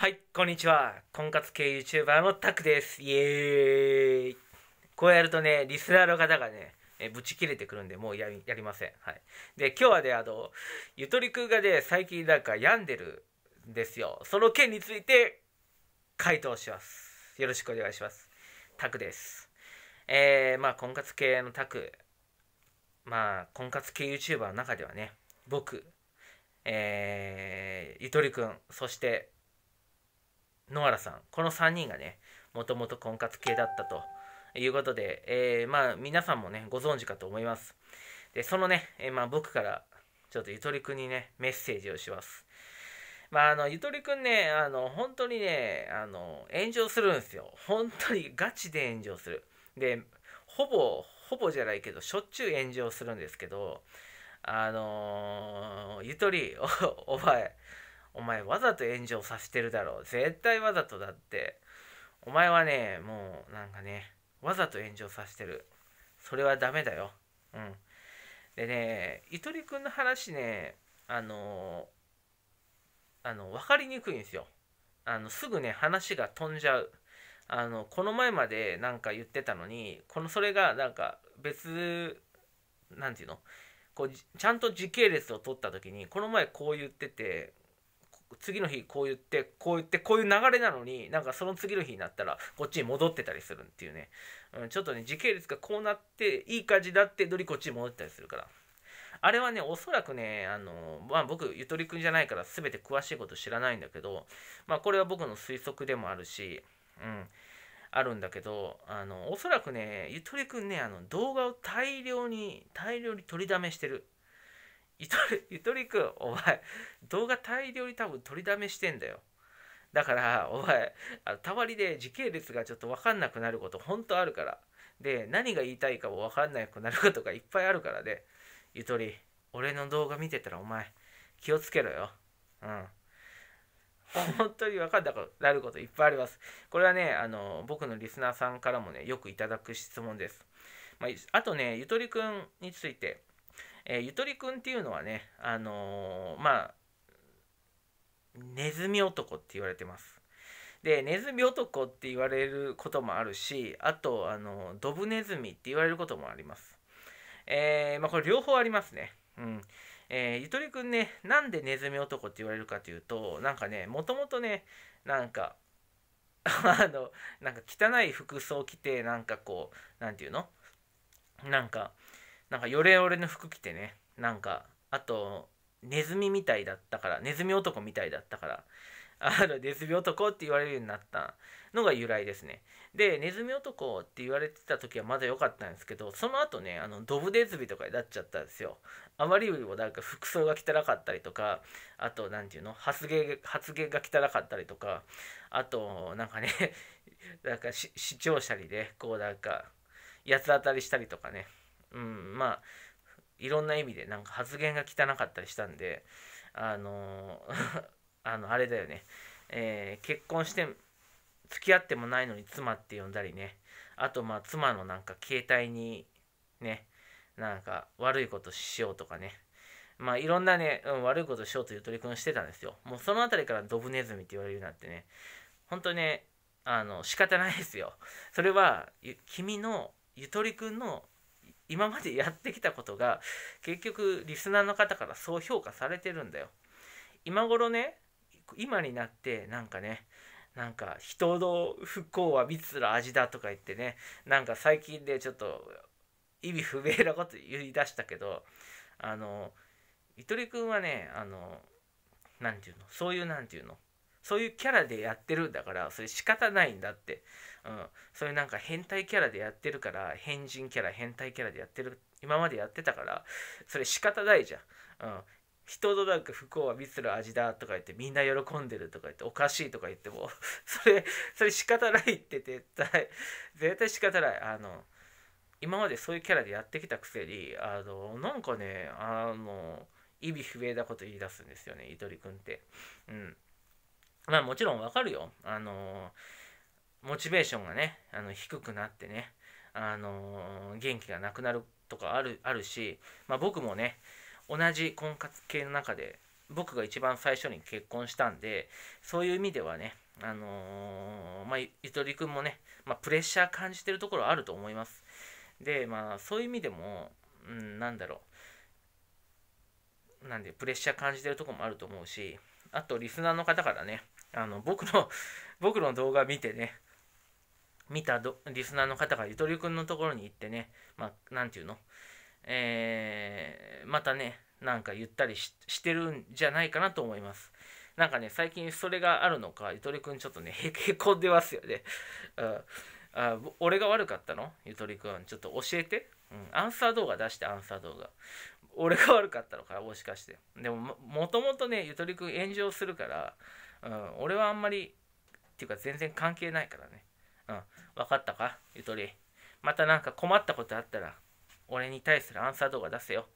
はい、こんにちは。婚活系 YouTuber のタクです。イエーイ。こうやるとね、リスナーの方がね、えぶち切れてくるんで、もうややりません。はい。で、今日はね、あの、ゆとりくんがね、最近なんか病んでるんですよ。その件について、回答します。よろしくお願いします。タクです。えー、まあ、婚活系のタク。まあ、婚活系 YouTuber の中ではね、僕、えー、ゆとりくん、そして、野原さん、この3人がね、もともと婚活系だったということで、えー、まあ、皆さんもね、ご存知かと思います。で、そのね、えー、まあ、僕からちょっとゆとりくんにね、メッセージをします。まあ、あの、ゆとりくんね、あの、本当にね、あの、炎上するんですよ。本当にガチで炎上する。で、ほぼ、ほぼじゃないけど、しょっちゅう炎上するんですけど、あのー、ゆとり、お、お前、お前わざと炎上させてるだろう。絶対わざとだって。お前はね、もうなんかね、わざと炎上させてる。それはダメだよ。うん。でね、糸とりくんの話ね、あのあの、わかりにくいんですよ。あの、すぐね、話が飛んじゃう。あの、この前までなんか言ってたのに、この、それがなんか別、なんていうのこうちゃんと時系列を取った時にこの前こう言ってて次の日こう言ってこう言ってこういう流れなのになんかその次の日になったらこっちに戻ってたりするっていうね、うん、ちょっとね時系列がこうなっていい感じだってどりこっちに戻ったりするからあれはねおそらくねあの、まあ、僕ゆとりくんじゃないから全て詳しいこと知らないんだけど、まあ、これは僕の推測でもあるし、うん、あるんだけどあのおそらくねゆとりくんねあの動画を大量に大量に取りだめしてるゆとり、ゆとりくん、お前、動画大量に多分取りだめしてんだよ。だから、お前、あのたまりで時系列がちょっと分かんなくなること本当あるから。で、何が言いたいかも分かんなくなることがいっぱいあるからね。ゆとり、俺の動画見てたらお前、気をつけろよ。うん。本当に分かんなくなることいっぱいあります。これはね、あの、僕のリスナーさんからもね、よくいただく質問です。まあ、あとね、ゆとりくんについて、えー、ゆとりくんっていうのはね、あのー、まあ、ネズミ男って言われてます。で、ネズミ男って言われることもあるし、あと、あのドブネズミって言われることもあります。えー、まあ、これ両方ありますね。うん。えー、ゆとりくんね、なんでネズミ男って言われるかというと、なんかね、もともとね、なんか、あの、なんか汚い服装着て、なんかこう、なんていうのなんか、なんかヨレヨレの服着てねなんかあとネズミみたいだったからネズミ男みたいだったからあのネズミ男って言われるようになったのが由来ですねでネズミ男って言われてた時はまだ良かったんですけどその後ねあのドブネズミとかになっちゃったんですよあまりよりもなんか服装が汚かったりとかあと何て言うの発言発言が汚かったりとかあとなんかね なんか視聴者にねこうなんか八つ当たりしたりとかねうん、まあいろんな意味でなんか発言が汚かったりしたんであの あのあれだよね、えー、結婚して付き合ってもないのに妻って呼んだりねあとまあ妻のなんか携帯にねなんか悪いことしようとかねまあいろんなね、うん、悪いことしようという取り組みをしてたんですよもうその辺りからドブネズミって言われるようになってね本当ねあの仕方ないですよそれは君のゆとりくんの今までやってきたことが結局リスナーの方からそう評価されてるんだよ今頃ね今になってなんかねなんか人の不幸は蜜する味だとか言ってねなんか最近でちょっと意味不明なこと言い出したけどあのゆとりくんはねあの何て言うのそういう何て言うのそういうキャラでやってるんだからそれ仕方ないんだって、うん、そういうなんか変態キャラでやってるから変人キャラ変態キャラでやってる今までやってたからそれ仕方ないじゃん、うん、人となく不幸は蜜つる味だとか言ってみんな喜んでるとか言っておかしいとか言っても それそれ仕方ないって絶対絶対仕方ないあの今までそういうキャラでやってきたくせにあのなんかねあの意味不明なこと言い出すんですよね糸里くんってうんまあもちろんわかるよ。あのモチベーションがね、あの低くなってね、あの元気がなくなるとかあるあるし、まあ、僕もね、同じ婚活系の中で、僕が一番最初に結婚したんで、そういう意味ではね、あのー、まあ、ゆとりくんもね、まあ、プレッシャー感じてるところあると思います。で、まあ、そういう意味でも、うん、なんだろう。なんで、プレッシャー感じてるとこもあると思うし、あと、リスナーの方からね、あの僕の 僕の動画見てね見たリスナーの方がゆとりくんのところに行ってねまあなんていうのえー、またねなんか言ったりしてるんじゃないかなと思いますなんかね最近それがあるのかゆとりくんちょっとねへへこんでますよね ああ俺が悪かったのゆとりくんちょっと教えて、うん、アンサー動画出してアンサー動画俺が悪かったのかもしかしてでももともとねゆとりくん炎上するからうん、俺はあんまり、っていうか全然関係ないからね。うん、分かったかゆとり。またなんか困ったことあったら、俺に対するアンサー動画出せよ。